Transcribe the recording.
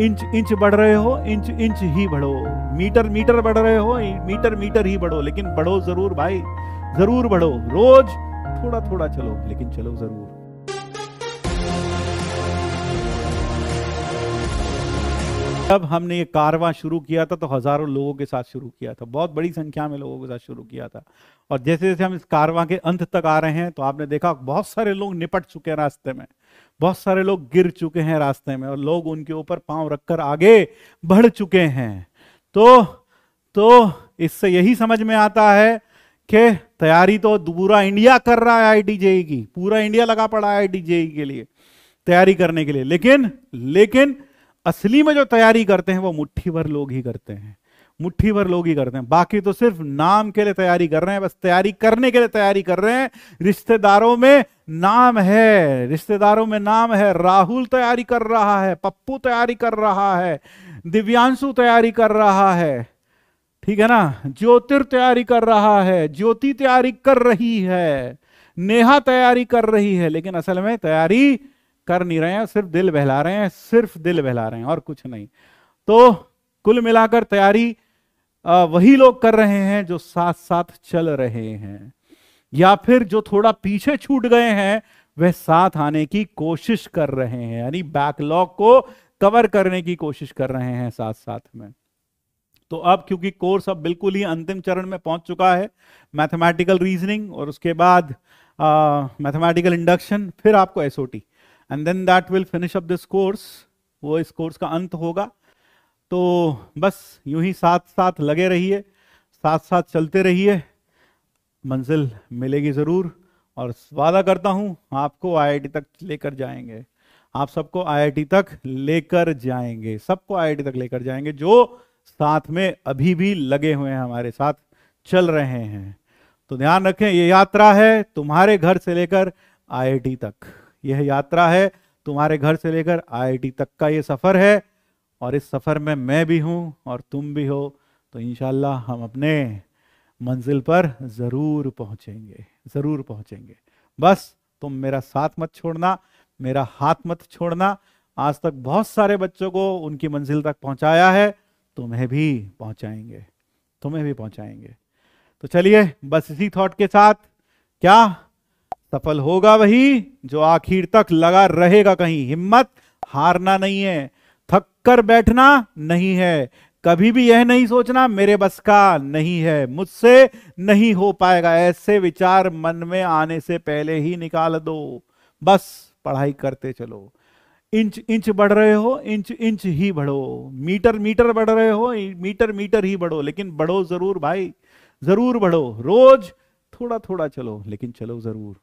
inch inch बढ़ रहे हो इंच इंच ही बढ़ो मीटर मीटर बढ़ रहे हो मीटर मीटर ही बढ़ो लेकिन बढ़ो जरूर भाई जरूर बढ़ो रोज थोड़ा थोड़ा चलो लेकिन चलो जरूर जब हमने ये कारवा शुरू किया था तो हजारों लोगों के साथ शुरू किया था बहुत बड़ी संख्या में लोगों के साथ शुरू किया था और जैसे जैसे हम इस कारवा के अंत तक आ रहे हैं तो आपने देखा बहुत सारे लोग निपट चुके हैं रास्ते में बहुत सारे लोग गिर चुके हैं रास्ते में और लोग उनके ऊपर पांव रखकर आगे बढ़ चुके हैं तो तो इससे यही समझ में आता है कि तैयारी तो पूरा इंडिया कर रहा है आईटीजेई e की पूरा इंडिया लगा पड़ा है आई e के लिए तैयारी करने के लिए लेकिन लेकिन असली में जो तैयारी करते हैं वो मुट्ठी भर लोग ही करते हैं मुट्ठी भर लोग ही करते हैं बाकी तो सिर्फ नाम के लिए तैयारी कर रहे हैं बस तैयारी करने के लिए तैयारी कर रहे हैं रिश्तेदारों में नाम है रिश्तेदारों में नाम है राहुल तैयारी कर रहा है पप्पू तैयारी कर रहा है दिव्यांशु तैयारी कर रहा है ठीक है ना ज्योतिर तैयारी कर रहा है ज्योति तैयारी कर रही है नेहा तैयारी कर रही है लेकिन असल में तैयारी कर नहीं रहे हैं सिर्फ दिल बहला रहे हैं सिर्फ दिल बहला रहे हैं और कुछ नहीं तो कुल मिलाकर तैयारी वही लोग कर रहे हैं जो साथ साथ चल रहे हैं या फिर जो थोड़ा पीछे छूट गए हैं वह साथ आने की कोशिश कर रहे हैं यानी बैकलॉग को कवर करने की कोशिश कर रहे हैं साथ साथ में तो अब क्योंकि कोर्स अब बिल्कुल ही अंतिम चरण में पहुंच चुका है मैथमेटिकल रीजनिंग और उसके बाद मैथमेटिकल इंडक्शन फिर आपको SOT and then that will finish up this course वो इस कोर्स का अंत होगा तो बस यूं ही साथ साथ लगे रहिए साथ साथ चलते रहिए मंजिल मिलेगी ज़रूर और वादा करता हूँ आपको आईआईटी तक लेकर जाएंगे आप सबको आईआईटी तक लेकर जाएंगे सबको आईआईटी तक लेकर जाएंगे जो साथ में अभी भी लगे हुए हैं हमारे साथ चल रहे हैं तो ध्यान रखें ये यात्रा है तुम्हारे घर से लेकर आईआईटी तक यह यात्रा है तुम्हारे घर से लेकर आईआईटी तक का ये सफर है और इस सफ़र में मैं भी हूँ और तुम भी हो तो इन हम अपने मंजिल पर ज़रूर पहुँचेंगे ज़रूर पहुँचेंगे बस तुम मेरा साथ मत छोड़ना मेरा हाथ मत छोड़ना आज तक बहुत सारे बच्चों को उनकी मंजिल तक पहुँचाया है तुम्हें भी पहुँचाएंगे तुम्हें भी पहुँचाएंगे तो चलिए बस इसी थॉट के साथ क्या सफल होगा वही जो आखिर तक लगा रहेगा कहीं हिम्मत हारना नहीं है थक कर बैठना नहीं है कभी भी यह नहीं सोचना मेरे बस का नहीं है मुझसे नहीं हो पाएगा ऐसे विचार मन में आने से पहले ही निकाल दो बस पढ़ाई करते चलो इंच इंच बढ़ रहे हो इंच इंच ही बढ़ो मीटर मीटर बढ़ रहे हो मीटर मीटर ही बढ़ो लेकिन बढ़ो जरूर भाई जरूर बढ़ो रोज थोड़ा थोड़ा चलो लेकिन चलो जरूर